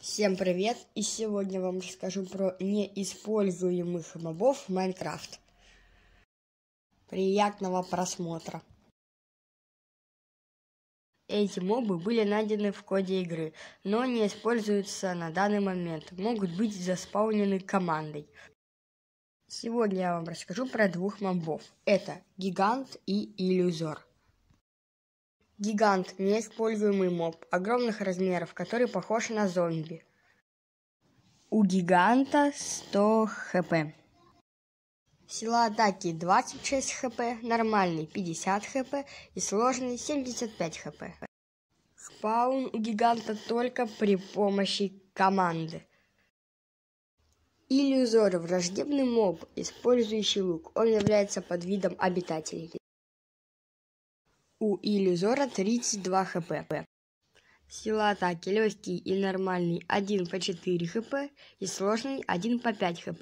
Всем привет! И сегодня вам расскажу про неиспользуемых мобов в Майнкрафт. Приятного просмотра! Эти мобы были найдены в коде игры, но не используются на данный момент, могут быть заспаунены командой. Сегодня я вам расскажу про двух мобов. Это Гигант и Иллюзор. Гигант – неиспользуемый моб огромных размеров, который похож на зомби. У гиганта 100 хп. Сила атаки 26 хп, нормальный 50 хп и сложный 75 хп. Спаун у гиганта только при помощи команды. Иллюзор – враждебный моб, использующий лук. Он является подвидом обитателей. У Иллюзора 32 хп. Сила атаки легкий и нормальный 1 по 4 хп и сложный 1 по 5 хп.